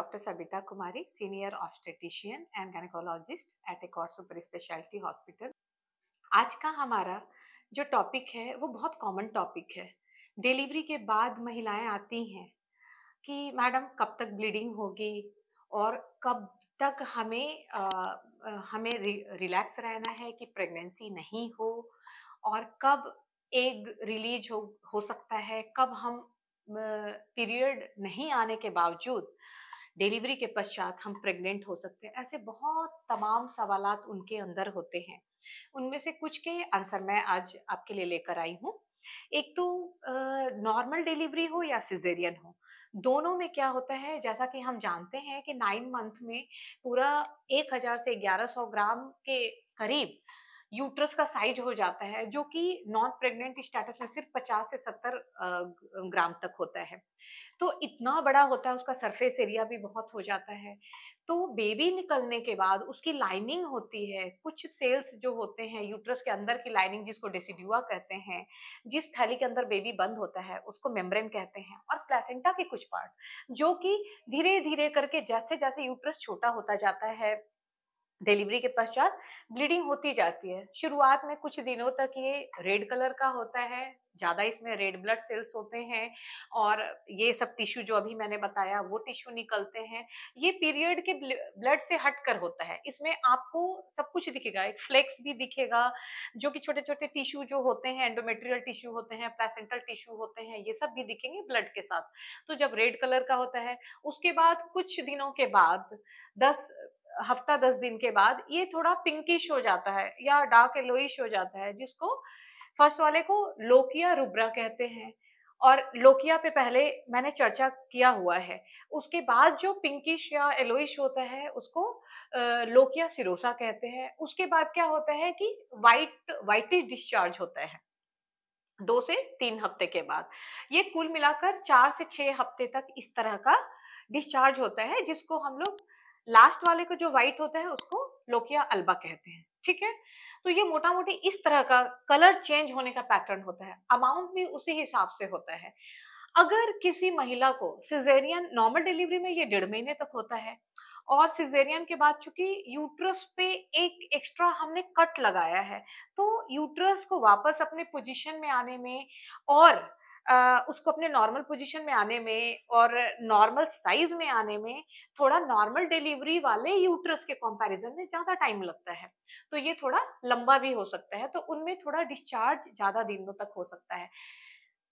Dr. Sabita Kumari, senior obstetrician and gynecologist at एक और super speciality hospital आज का हमारा जो टॉपिक है वो बहुत कॉमन टॉपिक है डिलीवरी के बाद महिलाएं आती हैं कि मैडम कब तक ब्लीडिंग होगी और कब तक हमें आ, हमें रि, रिलैक्स रहना है कि प्रेगनेंसी नहीं हो और कब एग रिलीज हो हो सकता है कब हम पीरियड नहीं आने के बावजूद डिलीवरी के पश्चात हम प्रेग्नेंट हो सकते हैं ऐसे बहुत तमाम सवाल उनके अंदर होते हैं उनमें से कुछ के आंसर मैं आज आपके लिए लेकर आई हूँ एक तो नॉर्मल डिलीवरी हो या सिजेरियन हो दोनों में क्या होता है जैसा कि हम जानते हैं कि नाइन मंथ में पूरा एक हजार से ग्यारह सौ ग्राम के करीब यूट्रस का साइज हो जाता है जो कि नॉन प्रेग्नेंट स्टेटस में सिर्फ 50 से 70 ग्राम तक होता है तो इतना बड़ा होता है उसका सरफेस एरिया भी बहुत हो जाता है तो बेबी निकलने के बाद उसकी लाइनिंग होती है कुछ सेल्स जो होते हैं यूट्रस के अंदर की लाइनिंग जिसको डेसिड्यूआ कहते हैं जिस थैली के अंदर बेबी बंद होता है उसको मेम्ब्रेन कहते हैं और प्लेसेंटा के कुछ पार्ट जो कि धीरे धीरे करके जैसे जैसे यूट्रस छोटा होता जाता है डिलीवरी के पश्चात ब्लीडिंग होती जाती है शुरुआत में कुछ दिनों तक ये रेड कलर का होता है ज़्यादा इसमें रेड ब्लड सेल्स होते हैं और ये सब टिश्यू जो अभी मैंने बताया वो टिश्यू निकलते हैं ये पीरियड के ब्लड से हटकर होता है इसमें आपको सब कुछ दिखेगा एक फ्लेक्स भी दिखेगा जो कि छोटे छोटे टिश्यू जो होते हैं एंडोमेट्रियल टिश्यू होते हैं प्लेसेंटल टिश्यू होते हैं ये सब भी दिखेंगे ब्लड के साथ तो जब रेड कलर का होता है उसके बाद कुछ दिनों के बाद दस हफ्ता दस दिन के बाद ये थोड़ा पिंकिश हो जाता है या डार्क एलोइश हो जाता है जिसको फर्स्ट वाले को लोकिया रुब्रा कहते हैं और लोकिया पे पहले मैंने चर्चा किया हुआ है उसके बाद जो पिंकिश या एलोइश होता है उसको लोकिया सिरोसा कहते हैं उसके बाद क्या होता है कि वाइट वाइटिश डिस्चार्ज होता है दो से तीन हफ्ते के बाद ये कुल मिलाकर चार से छह हफ्ते तक इस तरह का डिस्चार्ज होता है जिसको हम लोग लास्ट वाले का जो व्हाइट होता है उसको लोकिया अल्बा कहते हैं ठीक है तो ये मोटा मोटी इस तरह का कलर चेंज होने का पैटर्न होता है अमाउंट भी उसी हिसाब से होता है अगर किसी महिला को सिजेरियन नॉर्मल डिलीवरी में ये डेढ़ महीने तक होता है और सिजेरियन के बाद चूंकि यूट्रस पे एक एक्स्ट्रा हमने कट लगाया है तो यूट्रस को वापस अपने पोजीशन में आने में और उसको अपने नॉर्मल पोजीशन में आने में और नॉर्मल साइज में आने में थोड़ा नॉर्मल डिलीवरी वाले यूट्रस के कंपैरिजन में ज़्यादा टाइम लगता है तो ये थोड़ा लंबा भी हो सकता है तो उनमें थोड़ा डिस्चार्ज ज़्यादा दिनों तक हो सकता है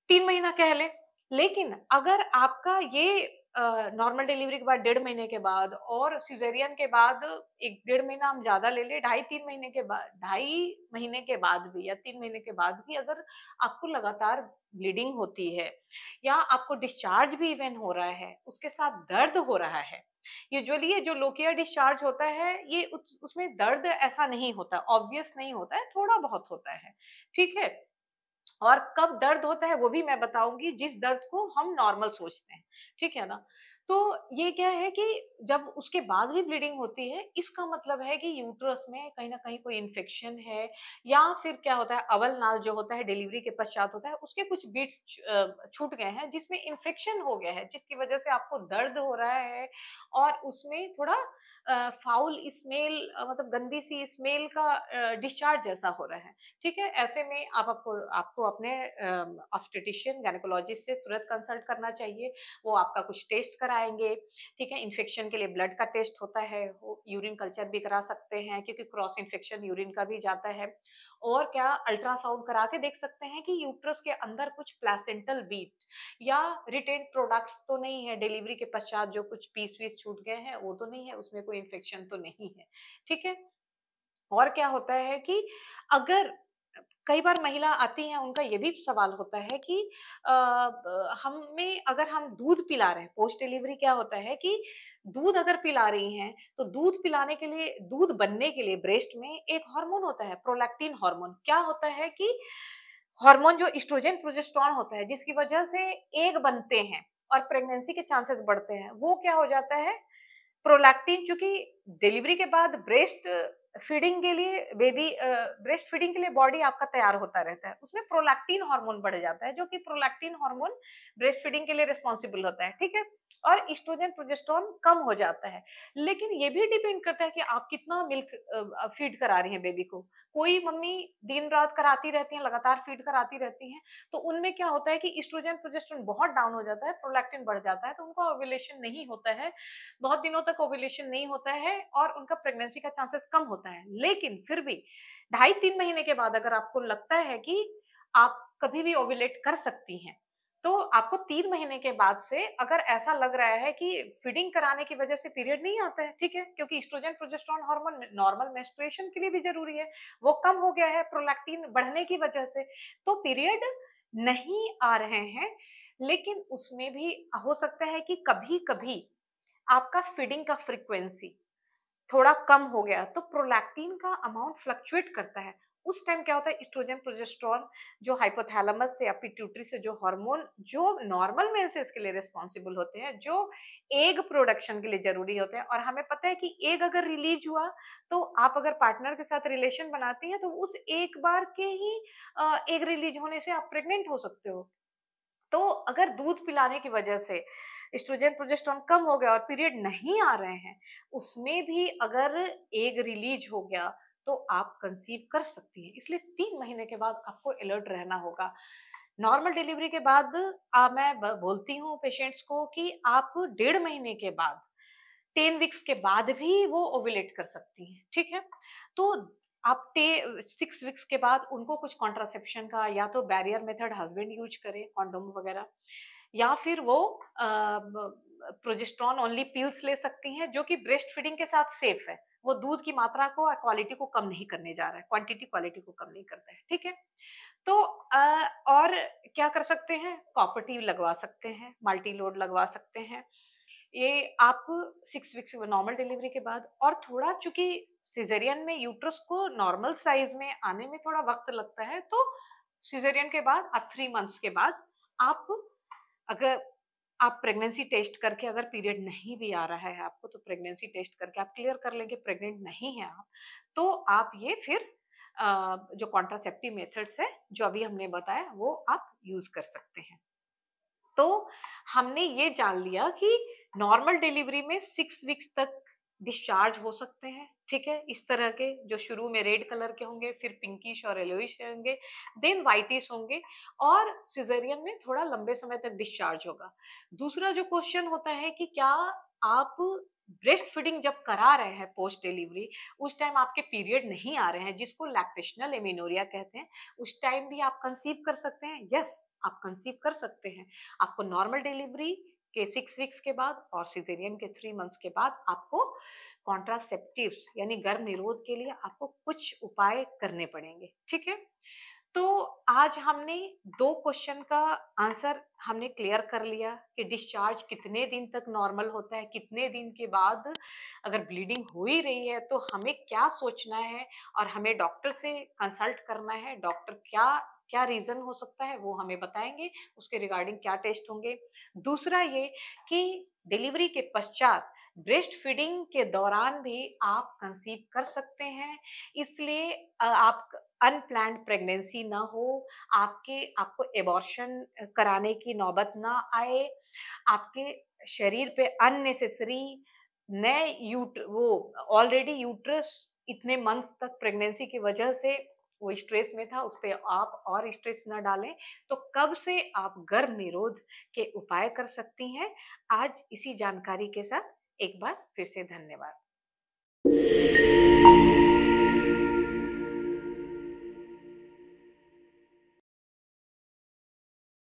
तीन महीना कह लें लेकिन अगर आपका ये नॉर्मल डिलीवरी के बाद डेढ़ महीने के बाद और सीजेरियन के बाद एक डेढ़ महीना हम ज़्यादा ले ले ढाई तीन महीने के बाद ढाई महीने के बाद भी या तीन महीने के बाद भी अगर आपको लगातार ब्लीडिंग होती है या आपको डिस्चार्ज भी इवेंट हो रहा है उसके साथ दर्द हो रहा है यूजुअली ये जो लोकिया डिस्चार्ज होता है ये उस, उसमें दर्द ऐसा नहीं होता ऑब्वियस नहीं होता है थोड़ा बहुत होता है ठीक है और कब दर्द होता है वो भी मैं बताऊंगी जिस दर्द को हम नॉर्मल सोचते हैं ठीक है ना तो ये क्या है कि जब उसके बाद भी ब्लीडिंग होती है इसका मतलब है कि यूट्रस में कहीं ना कहीं कोई इन्फेक्शन है या फिर क्या होता है अवल नाल जो होता है डिलीवरी के पश्चात होता है उसके कुछ बीट्स छूट गए हैं जिसमें इन्फेक्शन हो गया है जिसकी वजह से आपको दर्द हो रहा है और उसमें थोड़ा फाउल स्मेल मतलब गंदी सी स्मेल का डिस्चार्ज जैसा हो रहा है ठीक है ऐसे में आप आपको आपको अपने ऑब्स्टेटिशियन गैनिकोलॉजिस्ट से तुरंत कंसल्ट करना चाहिए वो आपका कुछ टेस्ट कराएंगे ठीक है इन्फेक्शन के लिए ब्लड का टेस्ट होता है यूरिन कल्चर भी करा सकते हैं क्योंकि क्रॉस इन्फेक्शन यूरिन का भी जाता है और क्या अल्ट्रासाउंड करा के देख सकते हैं कि यूट्रस के अंदर कुछ प्लासेंटल बीट या रिटेन प्रोडक्ट्स तो नहीं है डिलीवरी के पश्चात जो कुछ पीस वीस छूट गए हैं वो तो नहीं है उसमें कोई कोई इन्फेक्शन तो नहीं है ठीक है और क्या होता है कि अगर कई बार महिला आती हैं उनका ये भी सवाल होता है कि आ, हमें अगर हम दूध पिला रहे हैं पोस्ट डिलीवरी क्या होता है कि दूध अगर पिला रही हैं तो दूध पिलाने के लिए दूध बनने के लिए ब्रेस्ट में एक हार्मोन होता है प्रोलैक्टिन हार्मोन क्या होता है कि हार्मोन जो इस्ट्रोजन प्रोजेस्ट्रॉन होता है जिसकी वजह से एग बनते हैं और प्रेगनेंसी के चांसेस बढ़ते हैं वो क्या हो जाता है प्रोलैक्टिन चूंकि डिलीवरी के बाद ब्रेस्ट फीडिंग के लिए बेबी ब्रेस्ट फीडिंग के लिए बॉडी आपका तैयार होता रहता है उसमें प्रोलैक्टिन हार्मोन बढ़ जाता है जो कि प्रोलैक्टिन हार्मोन ब्रेस्ट फीडिंग के लिए रिस्पॉन्सिबल होता है ठीक है और इस्ट्रोजन प्रोजेस्टोन कम हो जाता है लेकिन ये भी डिपेंड करता है कि आप कितना मिल्क फीड करा रही हैं बेबी को कोई मम्मी दिन रात कराती रहती हैं लगातार फीड कराती रहती हैं तो उनमें क्या होता है कि इस्ट्रोजन प्रोजेस्ट्रॉन बहुत डाउन हो जाता है प्रोलैक्टिन बढ़ जाता है तो उनका ओविलेशन नहीं होता है बहुत दिनों तक ओवलेशन नहीं होता है और उनका प्रेगनेंसी का चांसेस कम होता होता है लेकिन फिर भी ढाई तीन महीने के बाद अगर आपको लगता है कि आप कभी भी ओविलेट कर सकती हैं तो आपको तीन महीने के बाद से अगर ऐसा लग रहा है कि फीडिंग कराने की वजह से पीरियड नहीं आता है ठीक है क्योंकि oestrogen progesterone hormone normal menstruation के लिए भी जरूरी है वो कम हो गया है प्रोलैक्टिन बढ़ने की वजह से तो पीरियड नहीं आ रहे हैं लेकिन उसमें भी हो सकता है कि कभी कभी आपका फीडिंग का फ्रीक्वेंसी थोड़ा कम हो गया तो प्रोलैक्टिन का अमाउंट फ्लक्चुएट करता है उस टाइम क्या होता है इस्ट्रोजन प्रोजेस्ट्रॉन जो हाइपोथैलमस से अपिट्यूटरी से जो हार्मोन जो नॉर्मल में से इसके लिए रिस्पॉन्सिबल होते हैं जो एग प्रोडक्शन के लिए जरूरी होते हैं और हमें पता है कि एग अगर रिलीज हुआ तो आप अगर पार्टनर के साथ रिलेशन बनाती हैं तो उस एक बार के ही एग रिलीज होने से आप प्रेग्नेंट हो सकते हो तो अगर दूध पिलाने की वजह से स्ट्रोजन प्रोजेस्ट्रॉन कम हो गया और पीरियड नहीं आ रहे हैं उसमें भी अगर एग रिलीज हो गया तो आप कंसीव कर सकती हैं इसलिए तीन महीने के बाद आपको अलर्ट रहना होगा नॉर्मल डिलीवरी के बाद आ, मैं बोलती हूँ पेशेंट्स को कि आप डेढ़ महीने के बाद टेन वीक्स के बाद भी वो ओविलेट कर सकती हैं ठीक है तो आप टे सिक्स वीक्स के बाद उनको कुछ कॉन्ट्रासेप्शन का या तो बैरियर मेथड हस्बैंड यूज करें कॉन्डोम वगैरह या फिर वो प्रोजेस्ट्रॉन ओनली पिल्स ले सकती हैं जो कि ब्रेस्ट फीडिंग के साथ सेफ है वो दूध की मात्रा को क्वालिटी को कम नहीं करने जा रहा है क्वांटिटी क्वालिटी को कम नहीं करता है ठीक है तो आ, और क्या कर सकते हैं कॉपर्टी लगवा सकते हैं मल्टी लोड लगवा सकते हैं ये आप सिक्स वीक्स नॉर्मल डिलीवरी के बाद और थोड़ा चूंकि सिजेरियन में यूट्रस को नॉर्मल साइज में आने में थोड़ा वक्त लगता है तो सिजेरियन के बाद आप थ्री मंथ्स के बाद आप अगर आप प्रेगनेंसी टेस्ट करके अगर पीरियड नहीं भी आ रहा है आपको तो प्रेगनेंसी टेस्ट करके आप क्लियर कर लेंगे प्रेग्नेंट नहीं है आप तो आप ये फिर जो कॉन्ट्रासेप्टिव मेथड्स है जो अभी हमने बताया वो आप यूज कर सकते हैं तो हमने ये जान लिया कि नॉर्मल डिलीवरी में सिक्स वीक्स तक डिस्चार्ज हो सकते हैं ठीक है इस तरह के जो शुरू में रेड कलर के होंगे फिर पिंकिश और येलोइश होंगे देन वाइटिस होंगे और सिजेरियन में थोड़ा लंबे समय तक डिस्चार्ज होगा दूसरा जो क्वेश्चन होता है कि क्या आप ब्रेस्ट फीडिंग जब करा रहे हैं पोस्ट डिलीवरी उस टाइम आपके पीरियड नहीं आ रहे हैं जिसको लैक्टेशनल एमिनोरिया कहते हैं उस टाइम भी आप कंसीव कर सकते हैं यस yes, आप कंसीव कर सकते हैं आपको नॉर्मल डिलीवरी के सिक्स वीक्स के बाद और सिजेरियन के थ्री मंथ्स के बाद आपको कॉन्ट्रासेप्टिव यानी गर्भ निरोध के लिए आपको कुछ उपाय करने पड़ेंगे ठीक है तो आज हमने दो क्वेश्चन का आंसर हमने क्लियर कर लिया कि डिस्चार्ज कितने दिन तक नॉर्मल होता है कितने दिन के बाद अगर ब्लीडिंग हो ही रही है तो हमें क्या सोचना है और हमें डॉक्टर से कंसल्ट करना है डॉक्टर क्या क्या रीज़न हो सकता है वो हमें बताएंगे उसके रिगार्डिंग क्या टेस्ट होंगे दूसरा ये कि डिलीवरी के पश्चात ब्रेस्ट फीडिंग के दौरान भी आप कंसीव कर सकते हैं इसलिए आप अनप्लान प्रेगनेंसी ना हो आपके आपको एबॉर्शन कराने की नौबत ना आए आपके शरीर पे अननेसेसरी नए यूट वो ऑलरेडी यूट्रस इतने मंथ्स तक प्रेगनेंसी की वजह से वो स्ट्रेस में था उस पर आप और स्ट्रेस ना डालें तो कब से आप गर्भ निरोध के उपाय कर सकती हैं आज इसी जानकारी के साथ एक बार फिर से धन्यवाद